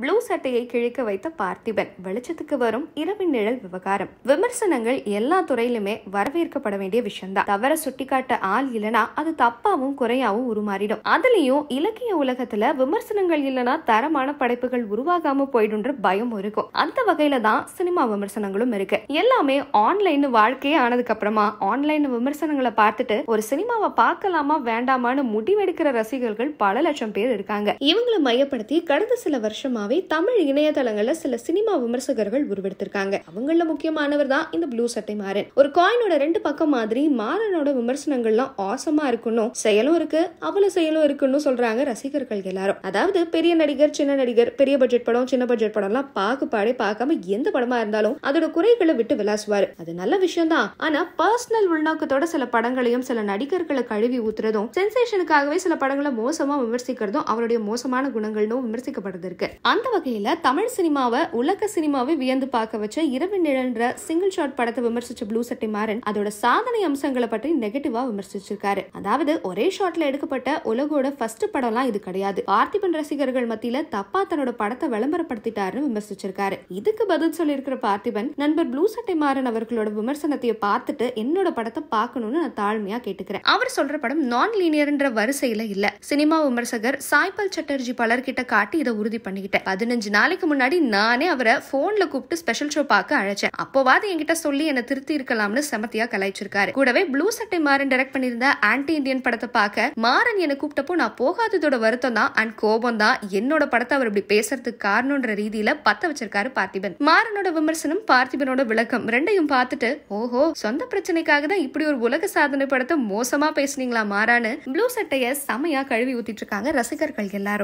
blue சட்டையை கிழிக்க வைத்த பார்த்திபன் வெளிச்சத்துக்கு வரும் இரவின் நிழல் விவகாரம் விமர்சனங்கள் எல்லா துறையிலுமே வரவேற்கப்பட வேண்டிய விஷயம்தான் தவற சுட்டிக்காட்ட ஆள் இல்லனா அது தப்பாவும் குறையாவும் உருமாறிடும் அதுலயும் இலக்கிய உலகத்துல விமர்சனங்கள் இல்லனா தரமான படைப்புகள் உருவாகாம போயிடுன்ற பயம் இருக்கும் அந்த வகையில தான் சினிமா விமர்சனங்களும் இருக்கு எல்லாமே ஆன்லைன் வாழ்க்கையே ஆனதுக்கு அப்புறமா ஆன்லைன் விமர்சனங்களை பார்த்துட்டு ஒரு சினிமாவை பார்க்கலாமா வேண்டாமான்னு முடிவெடுக்கிற ரசிகர்கள் பல லட்சம் பேர் இருக்காங்க இவங்களை மையப்படுத்தி கடந்த சில வருஷமா சினிமாவை தமிழ் இணையதளங்களில் சில சினிமா விமர்சகர்கள் உருவெடுத்திருக்காங்க அவங்கள முக்கியமானவர் தான் இந்த ப்ளூ சட்டை மாறன் ஒரு காயினோட ரெண்டு பக்கம் மாதிரி மாறனோட விமர்சனங்கள்லாம் ஆசமா இருக்கணும் செயலும் இருக்கு அவ்வளவு செயலும் இருக்குன்னு சொல்றாங்க ரசிகர்கள் எல்லாரும் அதாவது பெரிய நடிகர் சின்ன நடிகர் பெரிய பட்ஜெட் படம் சின்ன பட்ஜெட் படம்லாம் பாகுபாடே பார்க்காம எந்த படமா இருந்தாலும் அதோட குறைகளை விட்டு விளாசுவாரு அது நல்ல விஷயம் தான் ஆனா பர்சனல் உள்நோக்கத்தோட சில படங்களையும் சில நடிகர்களை கழுவி ஊத்துறதும் சென்சேஷனுக்காகவே சில படங்களை மோசமா விமர்சிக்கிறதும் அவருடைய மோசமான குணங்கள்னு விமர்சிக்கப்படுது இருக்கு அந்த வகையில் தமிழ் சினிமாவை உலக சினிமாவை வியந்து பார்க்க வச்ச இரவு நிழன்ற சிங்கிள் ஷாட் படத்தை விமர்சிச்ச ப்ளூ சட்டி மாறன் அதோட சாதனை அம்சங்களை பற்றி நெகட்டிவா விமர்சிச்சிருக்காரு அதாவது ஒரே ஷாட்ல எடுக்கப்பட்ட உலகோட ஃபர்ஸ்ட் படம்லாம் இது கிடையாது பார்த்திபன் ரசிகர்கள் மத்தியில தப்பா தன்னோட படத்தை விளம்பரப்படுத்திட்டாருன்னு விமர்சிச்சிருக்காரு இதுக்கு பதில் சொல்லியிருக்கிற பார்த்திபன் நண்பர் ப்ளூ சட்டை மாறன் அவர்களோட விமர்சனத்தையை பார்த்துட்டு என்னோட படத்தை பார்க்கணும்னு நான் தாழ்மையா கேட்டுக்கிறேன் அவர் சொல்ற படம் நான் லீனியர்ன்ற வரிசையில இல்ல சினிமா விமர்சகர் சாய்பால் சட்டர்ஜி பலர்கிட்ட காட்டி இதை உறுதி பண்ணிக்கிட்டேன் பதினஞ்சு நாளைக்கு முன்னாடி நானே அவரை போன்ல கூப்பிட்டு ஸ்பெஷல் ஷோ பார்க்க அழைச்சேன் அப்போவாது என்கிட்ட சொல்லி என்னை திருத்தி இருக்கலாம்னு செமத்தியா கலாய்ச்சிருக்காரு கூடவே ப்ளூ சட்டை மாறன் டைரக்ட் பண்ணிருந்த ஆன்டி இந்தியன் படத்தை பார்க்க மாறன் என்னை கூப்பிட்டப்போ நான் போகாததோட வருத்தம் தான் அண்ட் கோபம் தான் என்னோட படத்தை அவர் இப்படி பேசுறதுக்கு காரணம்ன்ற ரீதியில பத்த வச்சிருக்காரு பார்த்திபன் மாறனோட விமர்சனம் பார்த்திபனோட விளக்கம் ரெண்டையும் பார்த்துட்டு ஓஹோ சொந்த பிரச்சனைக்காக தான் இப்படி ஒரு உலக சாதனை படத்தை மோசமா பேசுனீங்களா மாறான்னு ப்ளூ சட்டைய செமையா கழுவி ஊத்திட்டு இருக்காங்க ரசிகர்கள் எல்லாரும்